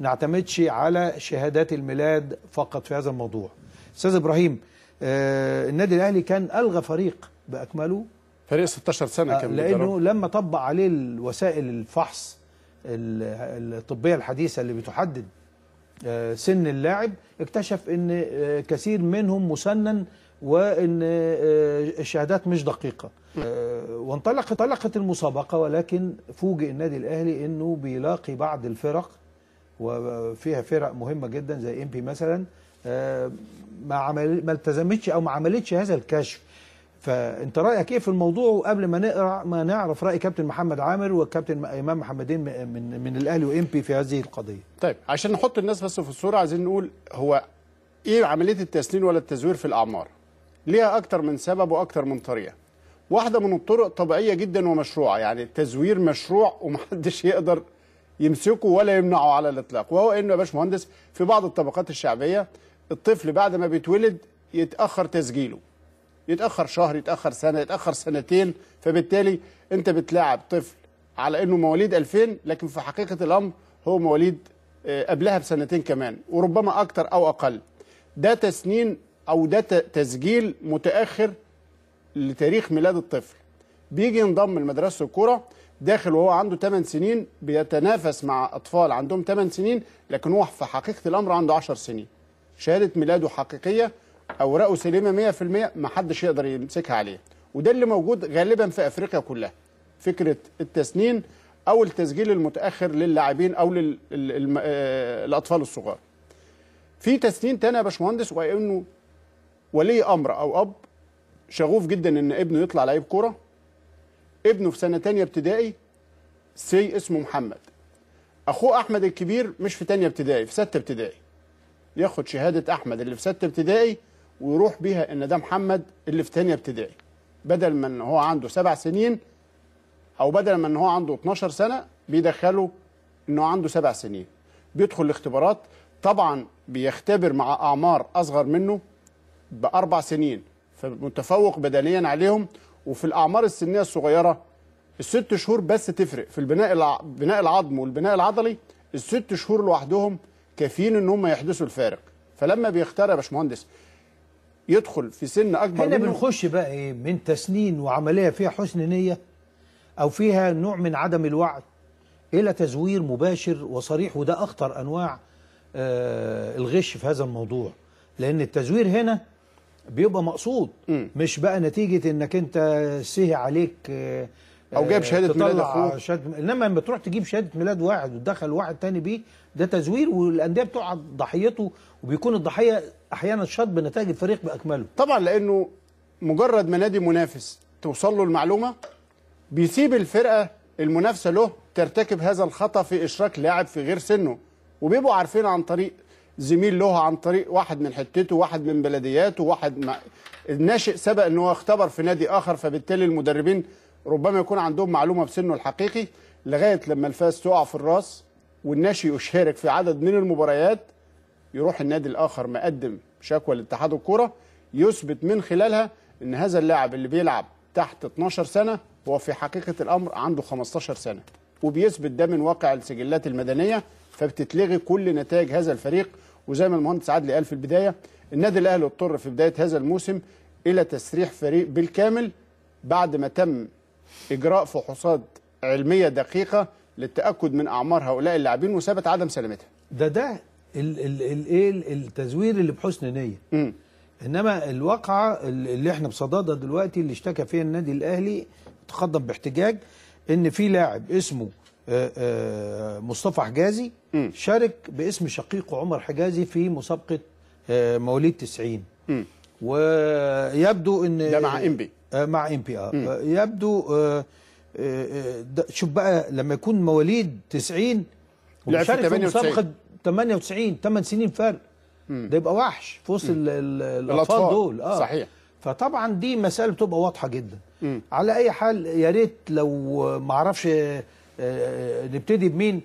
نعتمدش على شهادات الميلاد فقط في هذا الموضوع استاذ ابراهيم آه النادي الاهلي كان الغى فريق باكمله فريق 16 سنه آه، كان لانه لما طبق عليه وسائل الفحص الطبيه الحديثه اللي بتحدد آه، سن اللاعب اكتشف ان آه، كثير منهم مسنن وان الشهادات مش دقيقه وانطلقت المسابقه ولكن فوجئ النادي الاهلي انه بيلاقي بعض الفرق وفيها فرق مهمه جدا زي ام بي مثلا آه، ما عمل ما التزمتش او ما عملتش هذا الكشف فانت رايك ايه في الموضوع وقبل ما نقرا ما نعرف راي كابتن محمد عامر والكابتن امام محمدين من من الاهلي وام بي في هذه القضيه طيب عشان نحط الناس بس في الصوره عايزين نقول هو ايه عمليه التسنين ولا التزوير في الاعمار ليها اكتر من سبب واكتر من طريقه واحده من الطرق طبيعيه جدا ومشروعه يعني التزوير مشروع ومحدش يقدر يمسكوا ولا يمنعوا على الاطلاق وهو انه يا باشمهندس في بعض الطبقات الشعبيه الطفل بعد ما بيتولد يتاخر تسجيله يتاخر شهر يتاخر سنه يتاخر سنتين فبالتالي انت بتلاعب طفل على انه مواليد 2000 لكن في حقيقه الامر هو مواليد آه، قبلها بسنتين كمان وربما اكتر او اقل ده تسنين او ده تسجيل متاخر لتاريخ ميلاد الطفل بيجي ينضم لمدرسه الكوره داخل وهو عنده 8 سنين بيتنافس مع اطفال عندهم 8 سنين لكن هو في حقيقه الامر عنده 10 سنين شهاده ميلاده حقيقيه اوراقه سليمه 100% ما حدش يقدر يمسكها عليه وده اللي موجود غالبا في افريقيا كلها فكره التسنين او التسجيل المتاخر للاعبين او للاطفال آه، الصغار في تسنين تاني يا باشمهندس وانه ولي امر او اب شغوف جدا ان ابنه يطلع لعيب كوره ابنه في سنه تانية ابتدائي سي اسمه محمد اخوه احمد الكبير مش في تانية ابتدائي في سته ابتدائي ياخد شهاده احمد اللي في سته ابتدائي ويروح بيها ان ده محمد اللي في تانية ابتدائي بدل ما ان هو عنده سبع سنين او بدل ما ان هو عنده 12 سنه بيدخله انه عنده سبع سنين بيدخل الاختبارات طبعا بيختبر مع اعمار اصغر منه باربع سنين فمتفوق بدنيا عليهم وفي الاعمار السنيه الصغيره الست شهور بس تفرق في البناء بناء العظم والبناء العضلي الست شهور لوحدهم كافيين ان هم يحدثوا الفارق فلما بيختار يا باشمهندس يدخل في سن اكبر هنا بنخش بقى ايه من تسنين وعمليه فيها حسن نيه او فيها نوع من عدم الوعي الى تزوير مباشر وصريح وده اخطر انواع آه، الغش في هذا الموضوع لان التزوير هنا بيبقى مقصود م. مش بقى نتيجه انك انت سهي عليك آه، او جايب شهاده ميلاد اخوك شهاده انما لما تروح تجيب شهاده ميلاد واحد وتدخل واحد تاني بيه ده تزوير والانديه بتقع ضحيته وبيكون الضحيه احيانا شاط بنتائج الفريق باكمله طبعا لانه مجرد ما نادي منافس توصل له المعلومه بيسيب الفرقه المنافسه له ترتكب هذا الخطا في اشراك لاعب في غير سنه وبيبقوا عارفين عن طريق زميل له عن طريق واحد من حتته واحد من بلدياته واحد مع... الناشئ سبق ان هو اختبر في نادي اخر فبالتالي المدربين ربما يكون عندهم معلومه بسنه الحقيقي لغايه لما الفاس تقع في الراس والناشئ يشارك في عدد من المباريات يروح النادي الاخر مقدم شكوى لاتحاد الكوره يثبت من خلالها ان هذا اللاعب اللي بيلعب تحت 12 سنه هو في حقيقه الامر عنده 15 سنه وبيثبت ده من واقع السجلات المدنيه فبتتلغي كل نتائج هذا الفريق وزي ما المهندس عدلي قال في البدايه النادي الاهلي اضطر في بدايه هذا الموسم الى تسريح فريق بالكامل بعد ما تم اجراء فحوصات علميه دقيقه للتاكد من اعمار هؤلاء اللاعبين وثبت عدم سلامتها ده ده الايه التزوير اللي بحسن نيه م. انما الواقعه اللي احنا بصددها دلوقتي اللي اشتكى فيها النادي الاهلي تقدم باحتجاج ان في لاعب اسمه آه، آه، مصطفى حجازي شارك باسم شقيقه عمر حجازي في مسابقه آه، مواليد 90 ويبدو ان ده مع امبي مع امبي اه يبدو شوف بقى لما يكون مواليد 90 وشارك في مسابقه 98 8 سنين فرق ده يبقى وحش في وسط الاطفال دول اه صحيح فطبعا دي مسائل بتبقى واضحه جدا على اي حال يا ريت لو ما اعرفش نبتدي بمين